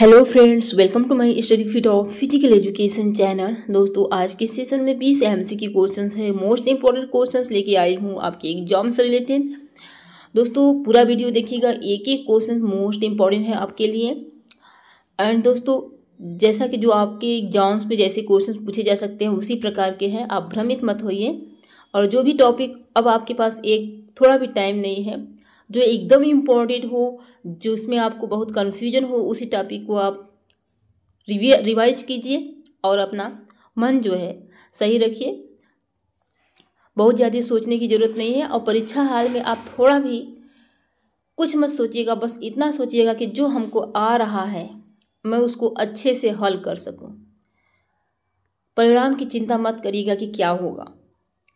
hello friends welcome to my study fit of physical education channel दोस्तों आज के session में 20 सी की क्वेश्चन है मोस्ट इंपॉर्टेंट क्वेश्चंस लेके आई हूँ आपके एग्जाम से रिलेटेड दोस्तों पूरा वीडियो देखिएगा एक एक क्वेश्चन मोस्ट इम्पॉर्टेंट है आपके लिए एंड दोस्तों जैसा कि जो आपके एग्जाम्स में जैसे क्वेश्चन पूछे जा सकते हैं उसी प्रकार के हैं आप भ्रमित मत होइए और जो भी टॉपिक अब आपके पास एक थोड़ा भी टाइम नहीं है जो एकदम इम्पॉर्टेंट हो जो उसमें आपको बहुत कन्फ्यूजन हो उसी टॉपिक को आप रिवाइज कीजिए और अपना मन जो है सही रखिए बहुत ज़्यादा सोचने की ज़रूरत नहीं है और परीक्षा हाल में आप थोड़ा भी कुछ मत सोचिएगा बस इतना सोचिएगा कि जो हमको आ रहा है मैं उसको अच्छे से हल कर सकूं परिणाम की चिंता मत करिएगा कि क्या होगा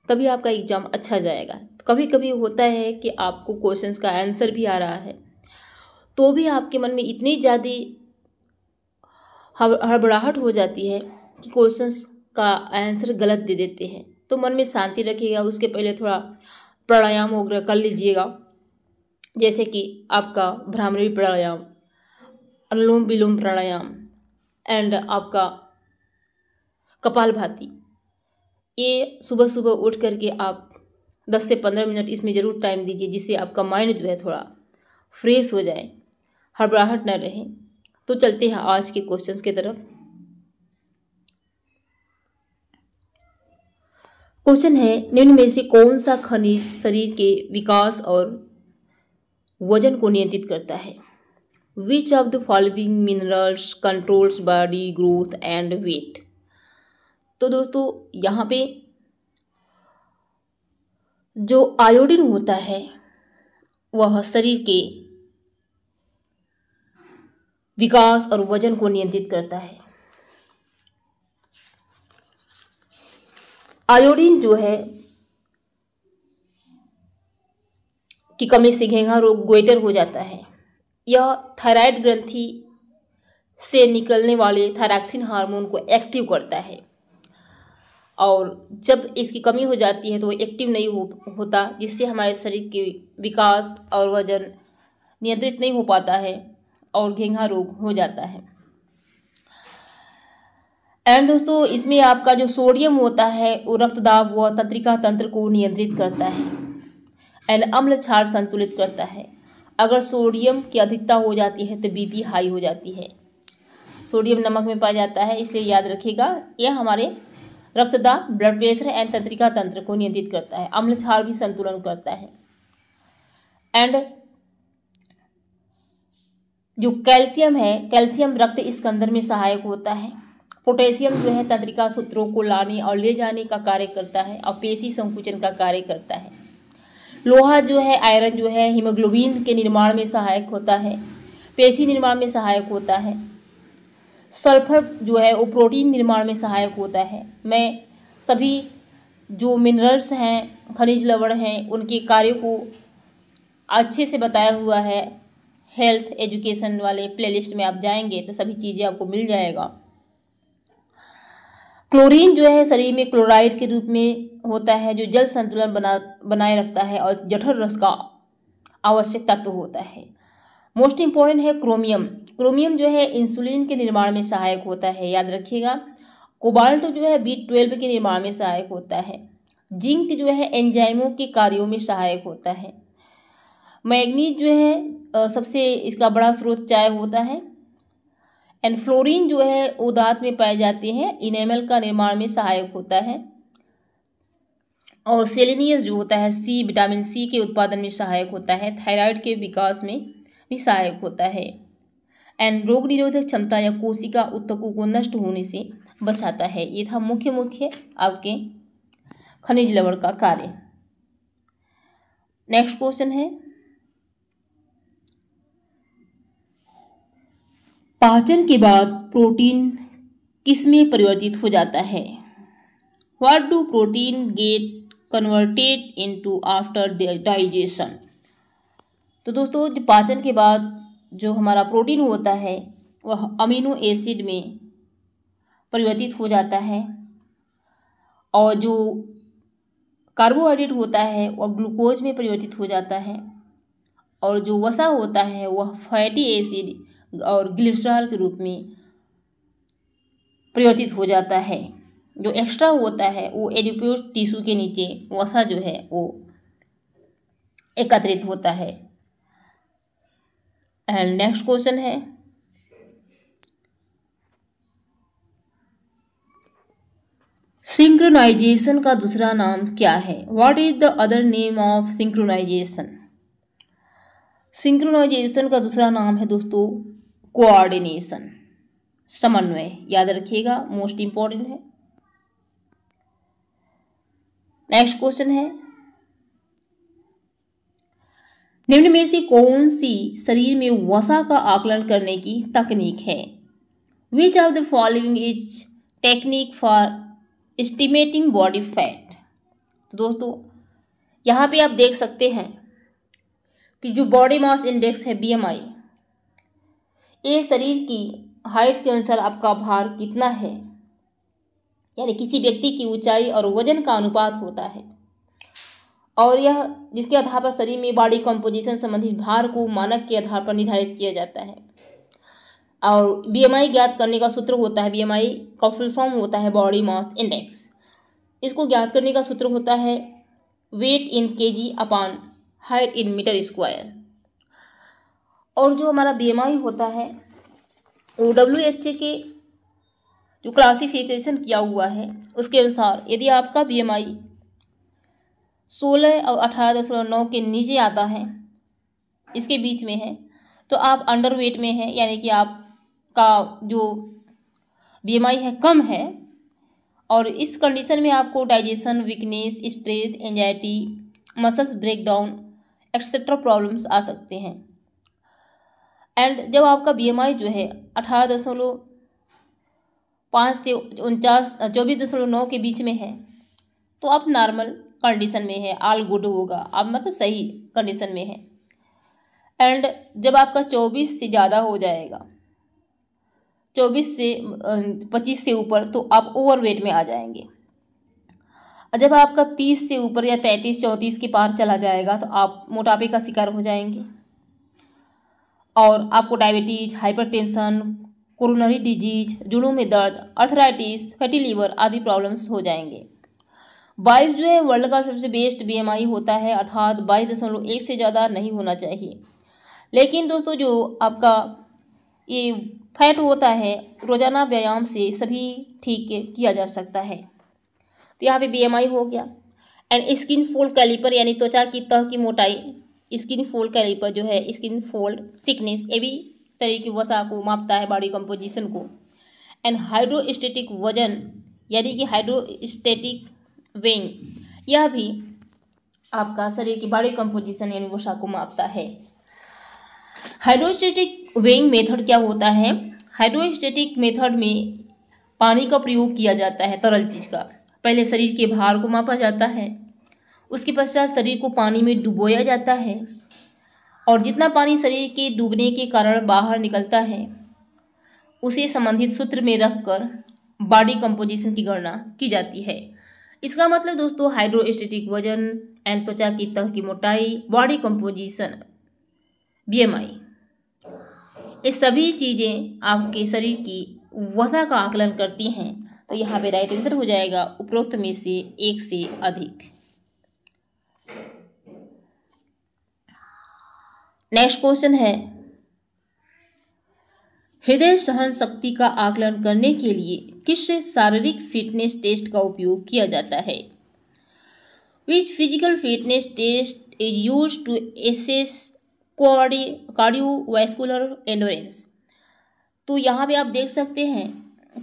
तभी आपका एग्ज़ाम अच्छा जाएगा कभी कभी होता है कि आपको क्वेश्चंस का आंसर भी आ रहा है तो भी आपके मन में इतनी ज़्यादा हड़बड़ाहट हो जाती है कि क्वेश्चंस का आंसर गलत दे देते हैं तो मन में शांति रखिएगा उसके पहले थोड़ा प्राणायाम वगैरह कर लीजिएगा जैसे कि आपका भ्रामरी प्राणायाम अनुलोम विलोम प्राणायाम एंड आपका कपाल भाती ये सुबह सुबह उठ करके आप दस से पंद्रह मिनट इसमें ज़रूर टाइम दीजिए जिससे आपका माइंड जो है थोड़ा फ्रेश हो जाए हड़बड़ाहट न रहे तो चलते हैं आज के क्वेश्चंस की तरफ क्वेश्चन है निम्न में से कौन सा खनिज शरीर के विकास और वजन को नियंत्रित करता है which of the following minerals controls body growth and weight तो दोस्तों यहाँ पे जो आयोडीन होता है वह शरीर के विकास और वजन को नियंत्रित करता है आयोडीन जो है की कमी से घेंगा रोग ग्वेटर हो जाता है यह थायराइड ग्रंथि से निकलने वाले थायरॉक्सिन हार्मोन को एक्टिव करता है और जब इसकी कमी हो जाती है तो वह एक्टिव नहीं हो होता जिससे हमारे शरीर के विकास और वजन नियंत्रित नहीं हो पाता है और घेंघा रोग हो जाता है एंड दोस्तों इसमें आपका जो सोडियम होता है वो रक्तदाब व तंत्रिका तंत्र को नियंत्रित करता है एंड अम्ल क्षार संतुलित करता है अगर सोडियम की अधिकता हो जाती है तो बीपी हाई हो जाती है सोडियम नमक में पाया जाता है इसलिए याद रखिएगा यह हमारे रक्तदाब ब्लड प्रेशर एंड तंत्रिका तंत्र को नियंत्रित करता है अम्ल छाल भी संतुलन करता है एंड जो कैल्शियम है कैल्शियम रक्त स्कंदर में सहायक होता है पोटेशियम जो है तंत्रिका सूत्रों को लाने और ले जाने का कार्य करता है और पेशी संकुचन का कार्य करता है लोहा जो है आयरन जो है हीमोग्लोबिन के निर्माण में सहायक होता है पेशी निर्माण में सहायक होता है सल्फर जो है वो प्रोटीन निर्माण में सहायक होता है मैं सभी जो मिनरल्स हैं खनिज लवण हैं उनके कार्यों को अच्छे से बताया हुआ है हेल्थ एजुकेशन वाले प्लेलिस्ट में आप जाएंगे तो सभी चीज़ें आपको मिल जाएगा क्लोरीन जो है शरीर में क्लोराइड के रूप में होता है जो जल संतुलन बना बनाए रखता है और जठर रस का आवश्यक तत्व तो होता है मोस्ट इम्पॉर्टेंट है क्रोमियम क्रोमियम जो है इंसुलिन के निर्माण में सहायक होता है याद रखिएगा कोबाल्ट जो है बी ट्वेल्व के निर्माण में सहायक होता है जिंक जो है एंजाइमों के कार्यों में सहायक होता है मैग्नीज जो है सबसे इसका बड़ा स्रोत चाय होता है एंड फ्लोरीन जो है उदात में पाए जाते हैं इनेमल का निर्माण में सहायक होता है और सेलिनियस जो होता है सी विटामिन सी के उत्पादन में सहायक होता है थायराइड के विकास में भी सहायक होता है एंड रोग निरोधक क्षमता या कोशिका उत्तकों को नष्ट होने से बचाता है ये था मुख्य मुख्य आपके खनिज लवण का कार्य नेक्स्ट क्वेश्चन है पाचन के बाद प्रोटीन किस में परिवर्तित हो जाता है do protein get converted into after digestion तो दोस्तों पाचन के बाद जो हमारा प्रोटीन होता है वह अमीनो एसिड में परिवर्तित हो जाता है और जो कार्बोहाइड्रेट होता है वह ग्लूकोज में परिवर्तित हो जाता है और जो वसा होता है वह फैटी एसिड और ग्लिसरॉल के रूप में परिवर्तित हो जाता है जो एक्स्ट्रा होता है वो एडिपोज टिश्यू के नीचे वसा जो है वो एकत्रित होता है एंड नेक्स्ट क्वेश्चन है सिंक्रोनाइजेशन का दूसरा नाम क्या है what is the other name of synchronization synchronization का दूसरा नाम है दोस्तों कोऑर्डिनेशन समन्वय याद रखिएगा मोस्ट इंपॉर्टेंट है नेक्स्ट क्वेश्चन है निम्न में से कौन सी शरीर में वसा का आकलन करने की तकनीक है which are the following is technique for estimating body fat तो दोस्तों यहाँ पे आप देख सकते हैं कि जो बॉडी मास इंडेक्स है बीएमआई ये शरीर की हाइट के अनुसार आपका भार कितना है यानी किसी व्यक्ति की ऊंचाई और वजन का अनुपात होता है और यह जिसके आधार पर शरीर में बॉडी कॉम्पोजिशन संबंधित भार को मानक के आधार पर निर्धारित किया जाता है और बीएमआई ज्ञात करने का सूत्र होता है बीएमआई का फुल फॉर्म होता है बॉडी मास इंडेक्स इसको ज्ञात करने का सूत्र होता है weight in K G upon height in meter square और जो हमारा बीएमआई होता है ओ डब्ल्यू एच ए के जो क्लासिफिकेशन किया हुआ है उसके अनुसार यदि आपका बीएमआई सोलह और अठारह दशमलव नौ के नीचे आता है इसके बीच में है तो आप अंडर वेट में हैं यानी कि आप का जो बी है कम है और इस कंडीशन में आपको digestion weakness stress anxiety muscles breakdown etcetera problems आ सकते हैं एंड जब आपका बीएमआई जो है अठारह दशमलव पाँच से उनचास चौबीस दशमलव नौ के बीच में है तो आप नॉर्मल कंडीशन में है ऑल गुड होगा आप मतलब सही कंडीशन में है एंड जब आपका चौबीस से ज़्यादा हो जाएगा चौबीस से अं, पच्चीस से ऊपर तो आप ओवरवेट में आ जाएंगे जब आपका तीस से ऊपर या तैंतीस चौंतीस के पार चला जाएगा तो आप मोटापे का शिकार हो जाएंगे और आपको डायबिटीज हाइपरटेंशन कोरोनरी डिजीज जुड़ों में दर्द अर्थराइटिस फैटी लीवर आदि प्रॉब्लम्स हो जाएंगे बाईस जो है वर्ल्ड का सबसे बेस्ट बीएमआई होता है अर्थात बाईस दशमलव एक से ज़्यादा नहीं होना चाहिए लेकिन दोस्तों जो आपका ये फैट होता है रोज़ाना व्यायाम से सभी ठीक किया जा सकता है तो यहाँ पे बीएमआई हो गया एंड स्किन फोल्ड कैलीपर यानी त्वचा की तह की मोटाई स्किन फोल्ड कैलीपर जो है स्किन फोल्ड सिकनेस ये भी शरीर की वसा को मापता है बॉडी कंपोजिशन को एंड हाइड्रोस्टेटिक वजन यानी कि हाइड्रोस्टेटिक वेन यह भी आपका शरीर की बॉडी कंपोजिशन यानी वसा को मापता है हाइड्रोस्टेटिक वेइंग मेथड क्या होता है हाइड्रोस्टेटिक मेथड में पानी का प्रयोग किया जाता है तरल चीज़ का पहले शरीर के भार को मापा जाता है उसके पश्चात शरीर को पानी में डुबोया जाता है और जितना पानी शरीर के डूबने के कारण बाहर निकलता है उसे संबंधित सूत्र में रखकर बॉडी कंपोजिशन की गणना की जाती है इसका मतलब दोस्तों हाइड्रोस्टेटिक वजन एंड त्वचा की तह की मोटाई बॉडी कंपोजिशन बीएमआई ये सभी चीज़ें आपके शरीर की वसा का आकलन करती हैं तो यहाँ पे राइट आंसर हो जाएगा उपरोक्त में से एक से अधिक नेक्स्ट क्वेश्चन है हृदय सहन शक्ति का आकलन करने के लिए किस शारीरिक फिटनेस टेस्ट का उपयोग किया जाता है which physical fitness test is use to assess cardiovascular endurance तो यहाँ पे आप देख सकते हैं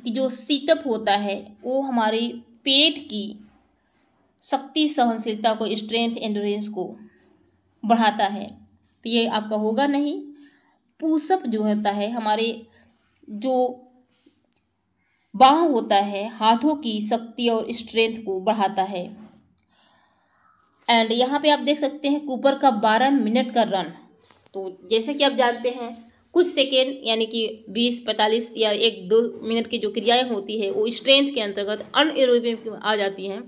कि जो सीटअप होता है वो हमारे पेट की शक्ति सहनशीलता को स्ट्रेंथ एंडोरेंस को बढ़ाता है तो ये आपका होगा नहीं पूसअप जो होता है हमारे जो बाह होता है हाथों की शक्ति और स्ट्रेंथ को बढ़ाता है एंड यहाँ पे आप देख सकते हैं कूपर का बारह मिनट का रन तो जैसे कि आप जानते हैं कुछ सेकेंड यानी कि बीस पैंतालीस या एक दो मिनट की जो क्रियाएं होती है वो स्ट्रेंथ के अंतर्गत अन एरोबिक आ जाती हैं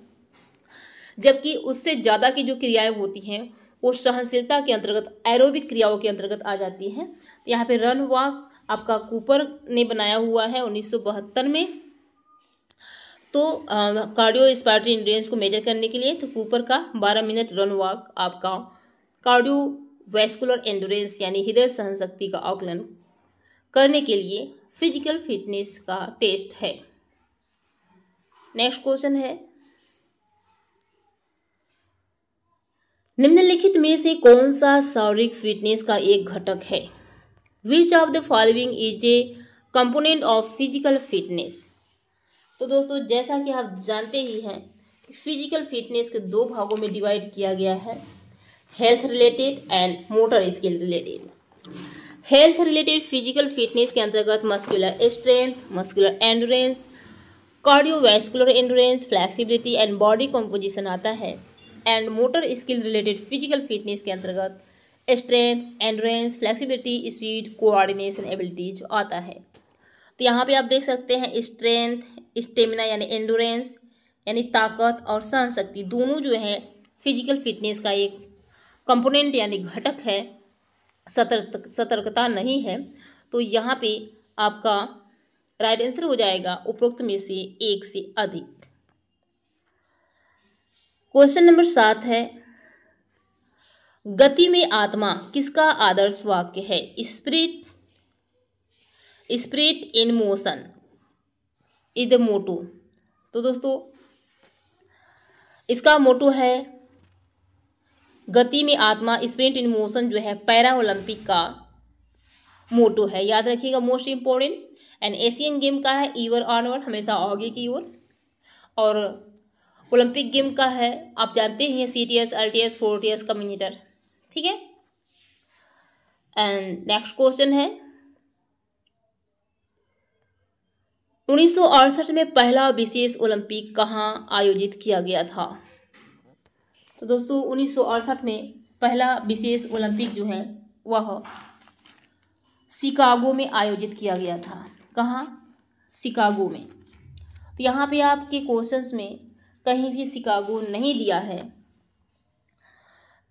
जबकि उससे ज़्यादा की जो क्रियाएं होती हैं वो सहनशीलता के अंतर्गत एरोबिक क्रियाओं के अंतर्गत आ जाती हैं तो यहाँ पे रन वॉक आपका कूपर ने बनाया हुआ है बहत्तर में तो कार्डियो स्पायरेटरी इंड्योरेंस को मेजर करने के लिए तो कूपर का 12 मिनट रन वॉक आपका कार्डियो वैस्कुलर एंडोरेंस यानी हृदय सहन शक्ति का आकलन करने के लिए फिजिकल फिटनेस का टेस्ट है नेक्स्ट क्वेश्चन है निम्नलिखित में से कौन सा शारीरिक फिटनेस का एक घटक है which of the following is a component of physical fitness तो दोस्तों जैसा कि आप जानते ही हैं कि फिजिकल फिटनेस के दो भागों में डिवाइड किया गया है health related and motor skill related health related physical fitness के अंतर्गत muscular strength muscular endurance cardiovascular endurance flexibility and body composition आता है and motor skill related physical fitness के अंतर्गत strength endurance flexibility speed coordination abilities आता है तो यहाँ पे आप देख सकते हैं स्ट्रेंथ स्टेमिना यानी एंडोरेंस यानी ताकत और सहन शक्ति दोनों जो है फिजिकल फिटनेस का एक कंपोनेंट यानी घटक है सतर्क सतर्कता नहीं है तो यहाँ पे आपका राइट आंसर हो जाएगा उपरोक्त में से एक से अधिक क्वेश्चन नंबर सात है गति में आत्मा किसका आदर्श वाक्य है spirit spirit in motion is the motto तो दोस्तों इसका मोटो है गति में आत्मा स्प्रिंट इन मोशन जो है पैरा ओलंपिक का मोटो है याद रखिएगा most important and Asian game का है ईवर ऑनवर्ड हमेशा आगे की ओर और ओलंपिक गेम का है आप जानते हैं सी टी एस एल टी एस फोर टी एस कम्यूनिटर ठीक है एंड नेक्स्ट क्वेश्चन है उन्नीस में पहला विशेष ओलंपिक कहाँ आयोजित किया गया था तो दोस्तों उन्नीस में पहला विशेष ओलंपिक जो है वह शिकागो में आयोजित किया गया था कहाँ शिकागो में तो यहाँ पे आपके क्वेश्चंस में कहीं भी शिकागो नहीं दिया है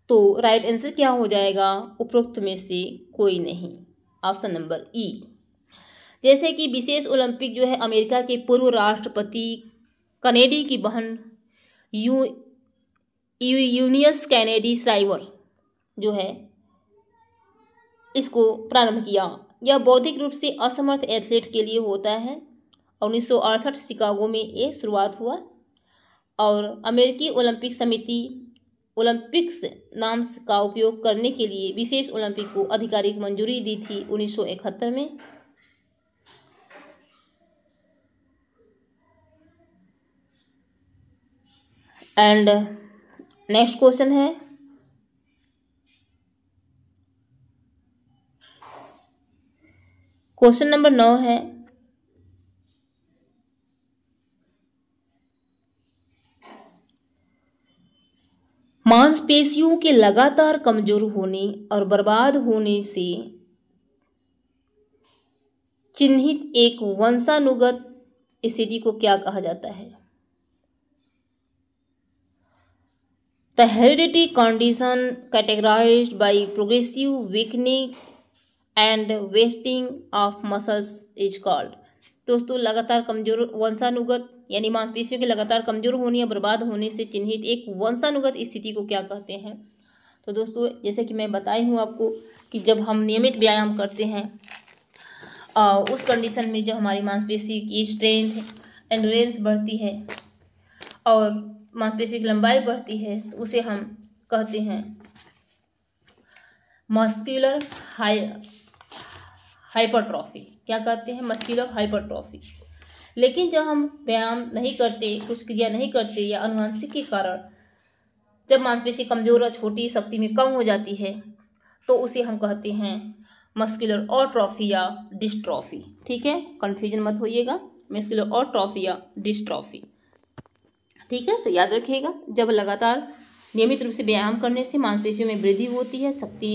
तो राइट आंसर क्या हो जाएगा उपरोक्त में से कोई नहीं ऑप्शन नंबर ई जैसे कि विशेष ओलंपिक जो है अमेरिका के पूर्व राष्ट्रपति कनेडी की बहन यू यूनियस कैनेडी साइवर जो है इसको प्रारंभ किया यह बौद्धिक रूप से असमर्थ एथलीट के लिए होता है उन्नीस शिकागो में ये शुरुआत हुआ और अमेरिकी ओलंपिक समिति ओलंपिक्स नाम का उपयोग करने के लिए विशेष ओलंपिक को आधिकारिक मंजूरी दी थी 1971 में एंड नेक्स्ट क्वेश्चन है क्वेश्चन नंबर नौ है मांसपेशियों के लगातार कमजोर होने और बर्बाद होने से चिन्हित एक वंशानुगत स्थिति को क्या कहा जाता है the heredity condition categorize by progressive weakening and wasting of muscles is called दोस्तों लगातार कमजोर वंशानुगत यानी मांसपेशियों के लगातार कमजोर होने या बर्बाद होने से चिन्हित एक वंशानुगत स्थिति को क्या कहते हैं तो दोस्तों जैसे कि मैं बताई हूँ आपको कि जब हम नियमित व्यायाम करते हैं आ, उस कंडीशन में जब हमारी मांसपेशी की स्ट्रेंथ एंडोरेंस बढ़ती है और मांसपेशी की लंबाई बढ़ती है तो उसे हम कहते हैं मस्कुलर हाई हाइपरट्रॉफी क्या कहते हैं मस्कुलर हाइपरट्रॉफी लेकिन जब हम व्यायाम नहीं करते कुछ क्रिया नहीं करते या अनुवांशिक के कारण जब मांसपेशी कमजोर और छोटी शक्ति में कम हो जाती है तो उसे हम कहते हैं मस्कुलर और ट्रॉफी या डिस्ट्रॉफी ठीक है कन्फ्यूजन मत होइएगा मस्कुलर और ट्रॉफी या डिस्ट्रॉफी ठीक है तो याद रखिएगा जब लगातार नियमित रूप से व्यायाम करने से मांसपेशियों में वृद्धि होती है शक्ति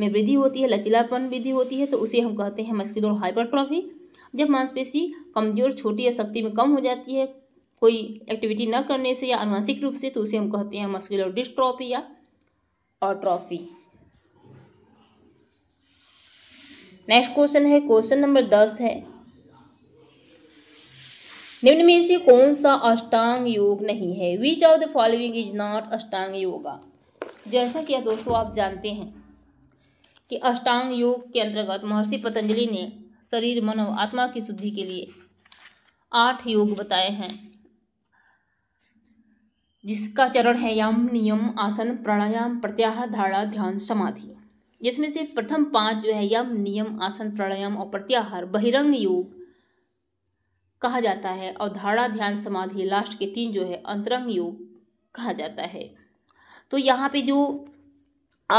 में वृद्धि होती है लचीलापन वृद्धि होती है तो उसे हम कहते हैं मस्कुलर हाइपरट्रॉफी जब मांसपेशी कमजोर छोटी या शक्ति में कम हो जाती है कोई एक्टिविटी न करने से या अनुवांशिक रूप से तो उसे हम कहते हैं मस्कुलर डिस्ट्रॉफी या ऑट्रॉफी नेक्स्ट क्वेश्चन है क्वेश्चन नंबर दस है निम्न में से कौन सा अष्टांग योग नहीं है which of the following is not Ashtanga yoga जैसा कि दोस्तों आप जानते हैं कि अष्टांग योग के अंतर्गत महर्षि पतंजलि ने शरीर मनो आत्मा की शुद्धि के लिए आठ योग बताए हैं जिसका चरण है यम नियम आसन प्राणायाम प्रत्याहार धारणा ध्यान समाधि जिसमें से प्रथम पांच जो है यम नियम आसन प्राणायाम और प्रत्याहार बहिरंग योग कहा जाता है और धारणा ध्यान समाधि लास्ट के तीन जो है अंतरंग योग कहा जाता है तो यहाँ पे जो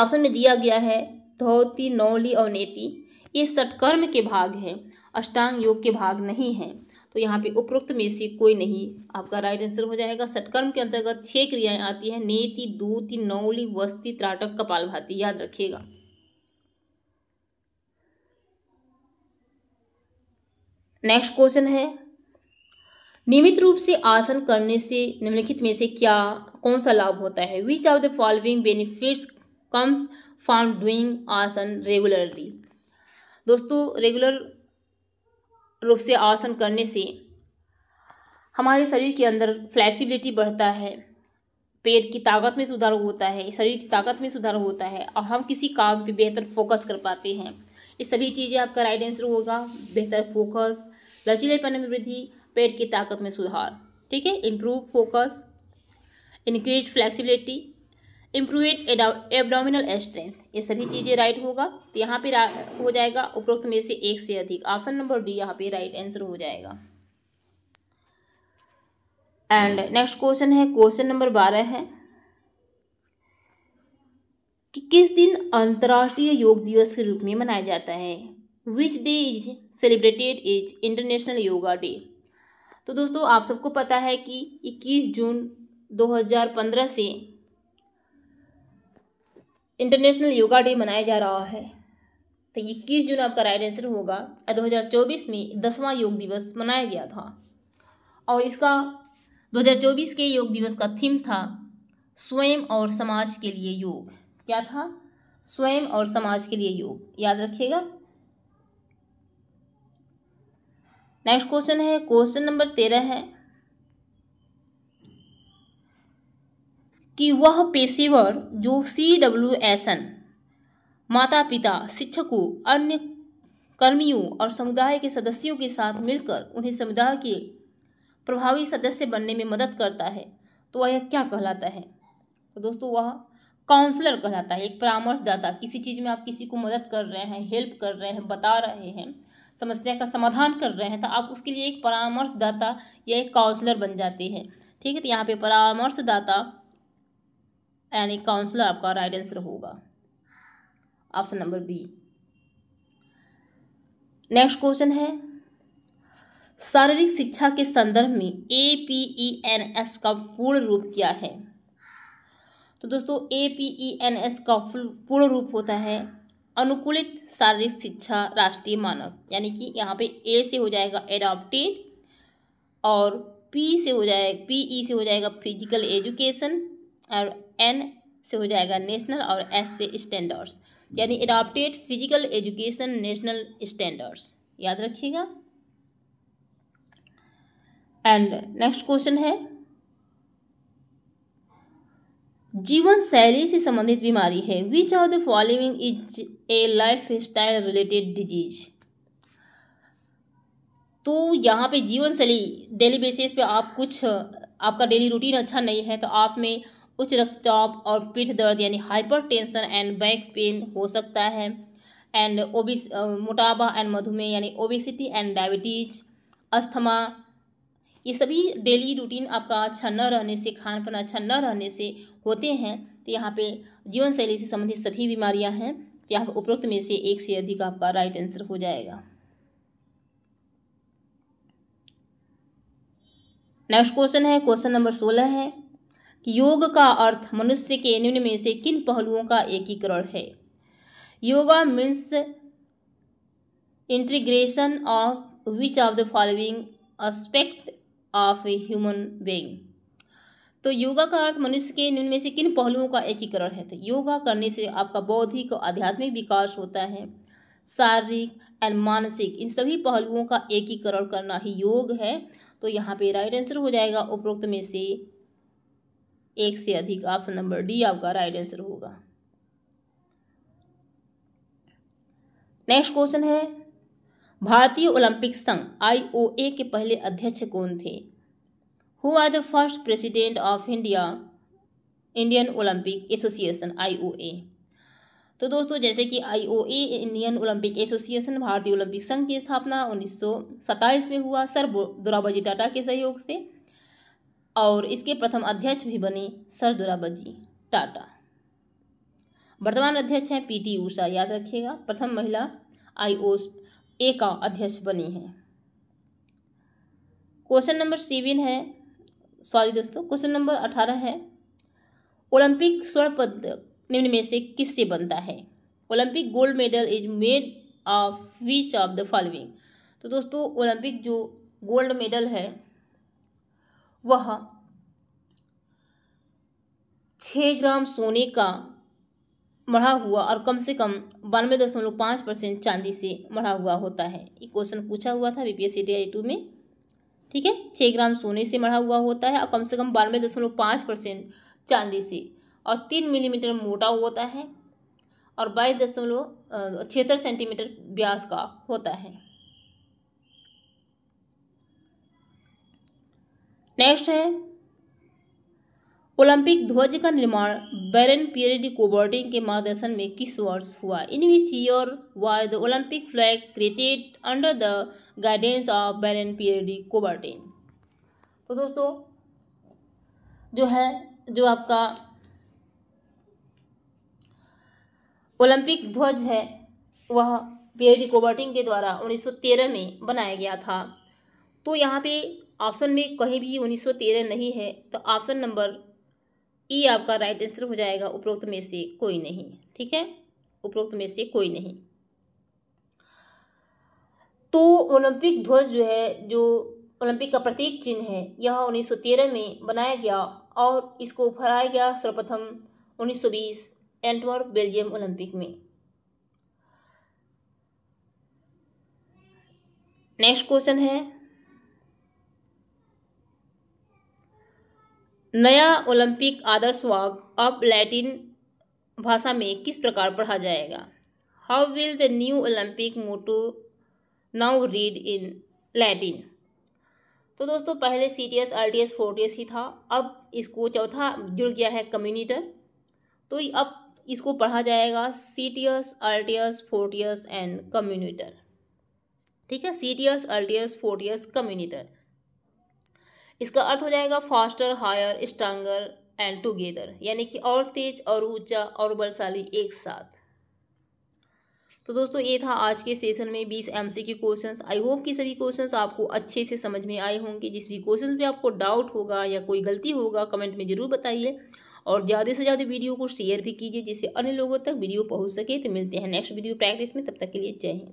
आसन में दिया गया है धोती नौली और नेति ये सटकर्म के भाग हैं अष्टांग योग के भाग नहीं हैं तो यहाँ पे उपरोक्त में से कोई नहीं आपका राइट आंसर हो जाएगा सटकर्म के अंतर्गत छह क्रियाएं आती हैं नेति दूति नौली वस्ती त्राटक कपाल भाती याद रखिएगा नेक्स्ट क्वेश्चन है नियमित रूप से आसन करने से निम्नलिखित में से क्या कौन सा लाभ होता है which of the following benefits comes from doing asana regularly दोस्तों रेगुलर रूप से आसन करने से हमारे शरीर के अंदर फ्लैक्सिबिलिटी बढ़ता है पेट की ताकत में सुधार होता है शरीर की ताकत में सुधार होता है और हम किसी काम पे बेहतर फोकस कर पाते हैं ये सभी चीज़ें आपका राइट आंसर होगा बेहतर फोकस लचीलेपन में वृद्धि पेट की ताकत में सुधार ठीक है improve focus increase flexibility improved abdominal strength ये सभी चीज़ें राइट होगा तो यहाँ पे हो जाएगा उपरोक्त में से एक से अधिक ऑप्शन नंबर डी यहाँ पे राइट आंसर हो जाएगा एंड नेक्स्ट क्वेश्चन है क्वेश्चन नंबर बारह है कि किस दिन अंतर्राष्ट्रीय योग दिवस के रूप में मनाया जाता है which day is celebrated is international yoga day तो दोस्तों आप सबको पता है कि 21 जून 2015 से इंटरनेशनल योगा डे मनाया जा रहा है तो इक्कीस जून आपका राइट आंसर होगा और चौबीस में दसवां योग दिवस मनाया गया था और इसका दो हजार चौबीस के योग दिवस का थीम था स्वयं और समाज के लिए योग क्या था स्वयं और समाज के लिए योग याद रखिएगा नेक्स्ट क्वेश्चन है क्वेश्चन नंबर तेरह है कि वह पेशेवर जो सी डब्ल्यू एस एन माता पिता शिक्षकों अन्य कर्मियों और समुदाय के सदस्यों के साथ मिलकर उन्हें समुदाय के प्रभावी सदस्य बनने में मदद करता है तो वह क्या कहलाता है तो दोस्तों वह काउंसलर कहलाता है एक परामर्शदाता किसी चीज़ में आप किसी को मदद कर रहे हैं हेल्प कर रहे हैं बता रहे हैं समस्या का समाधान कर रहे हैं तो आप उसके लिए एक परामर्शदाता या एक काउंसलर बन जाते हैं ठीक है तो यहाँ पे परामर्शदाता यानी काउंसलर आपका राइट आंसर होगा option number B next question है शारीरिक शिक्षा के संदर्भ में A P E N S का पूर्ण रूप क्या है तो दोस्तों A P E N S का पूर्ण रूप होता है अनुकूलित शारीरिक शिक्षा राष्ट्रीय मानक यानी कि यहाँ पे ए से हो जाएगा एडॉप्टेड और पी e से हो जाएगा पी ई से हो जाएगा फिजिकल एजुकेशन और एन से हो जाएगा नेशनल और एस से स्टैंडर्ड्स यानी adapted physical education national standards याद रखिएगा एंड नेक्स्ट क्वेश्चन है जीवन शैली से संबंधित बीमारी है which of the following is a lifestyle related disease तो यहाँ पे जीवन शैली डेली बेसिस पे आप कुछ आपका डेली रूटीन अच्छा नहीं है तो आप में उच्च रक्तचाप और पीठ दर्द यानी हाइपरटेंशन एंड बैक पेन हो सकता है एंड ओबिस मोटापा एंड मधुमेह यानी ओबिसिटी एंड डायबिटीज अस्थमा ये सभी डेली रूटीन आपका अच्छा न रहने से खान पान अच्छा न रहने से होते हैं तो यहाँ पे जीवन शैली से संबंधित सभी बीमारियाँ हैं तो यहाँ पर उपरोक्त में से एक से अधिक आपका राइट आंसर हो जाएगा नेक्स्ट क्वेश्चन है क्वेश्चन नंबर सोलह है योग का अर्थ मनुष्य के निम्न में से किन पहलुओं का एकीकरण है yoga means integration of which of the following aspect of a human being तो योगा का अर्थ मनुष्य के निम्न में से किन पहलुओं का एकीकरण है तो योगा करने से आपका बौद्धिक और आध्यात्मिक विकास होता है शारीरिक एंड मानसिक इन सभी पहलुओं का एकीकरण करना ही योग है तो यहाँ पे राइट आंसर हो जाएगा उपरोक्त में से एक से अधिक ऑप्शन नंबर डी आपका राइट आंसर होगा नेक्स्ट क्वेश्चन है भारतीय ओलंपिक संघ आईओए के पहले अध्यक्ष कौन थे who are the first president of India Indian Olympic association IOA तो दोस्तों जैसे कि आईओए इंडियन ओलंपिक एसोसिएशन भारतीय ओलंपिक संघ की स्थापना उन्नीस में हुआ सर दुराबाजी टाटा के सहयोग से और इसके प्रथम अध्यक्ष भी बने सर दुराबजी टाटा वर्तमान अध्यक्ष हैं पीटी ऊषा याद रखिएगा प्रथम महिला आई ओ ए का अध्यक्ष बनी है क्वेश्चन नंबर सेवन है सॉरी दोस्तों क्वेश्चन नंबर अठारह है ओलंपिक स्वर्ण पदक निम्न में से किससे बनता है Olympic gold medal is made of which of the following तो दोस्तों ओलंपिक जो गोल्ड मेडल है वह छः ग्राम सोने का मढ़ा हुआ और कम से कम बानवे दशमलव पाँच परसेंट चांदी से मढ़ा हुआ होता है ये क्वेश्चन पूछा हुआ था बीपीएससी पी आई टू में ठीक है छः ग्राम सोने से मढ़ा हुआ होता है और कम से कम बानवे दशमलव पाँच परसेंट चांदी से और तीन मिलीमीटर मोटा होता है और बाईस दशमलव छिहत्तर सेंटीमीटर ब्यास का होता है नेक्स्ट है ओलंपिक ध्वज का निर्माण बैरन पियर डी कोबर्टिन के मार्गदर्शन में किस वर्ष हुआ in which year why the Olympic flag created under the guidance of Baron Pierre de Coubertin तो दोस्तों जो है जो आपका ओलंपिक ध्वज है वह पियर डी कोबर्टिन के द्वारा 1913 में बनाया गया था तो यहाँ पे ऑप्शन में कहीं भी 1913 नहीं है तो ऑप्शन नंबर ई आपका राइट आंसर हो जाएगा उपरोक्त में से कोई नहीं ठीक है उपरोक्त में से कोई नहीं तो ओलंपिक ध्वज जो है जो ओलंपिक का प्रतीक चिन्ह है यह 1913 में बनाया गया और इसको फहराया गया सर्वप्रथम 1920 एंटवर बेल्जियम ओलंपिक में नेक्स्ट क्वेश्चन है नया ओलंपिक आदर्श वाक अब लैटिन भाषा में किस प्रकार पढ़ा जाएगा how will the new Olympic motto now read in Latin तो दोस्तों पहले सी टी एस आर टी एस फोर टी एस ही था अब इसको चौथा जुड़ गया है कम्युनिटर तो अब इसको पढ़ा जाएगा सी टी एस आर टी एस फोर टी एस एंड कम्युनिटर ठीक है सी टी एस आर टी एस फोर टी एस कम्युनिटर इसका अर्थ हो जाएगा faster higher stronger and together यानी कि और तेज और ऊंचा और बलशाली एक साथ तो दोस्तों ये था आज के सेशन में बीस एम सी के क्वेश्चन आई होप कि सभी क्वेश्चन आपको अच्छे से समझ में आए होंगे जिस भी क्वेश्चन में आपको डाउट होगा या कोई गलती होगा कमेंट में ज़रूर बताइए और ज़्यादा से ज़्यादा वीडियो को शेयर भी कीजिए जिससे अन्य लोगों तक वीडियो पहुँच सके तो मिलते हैं नेक्स्ट वीडियो प्रैक्टिस में तब तक के लिए जय हिंद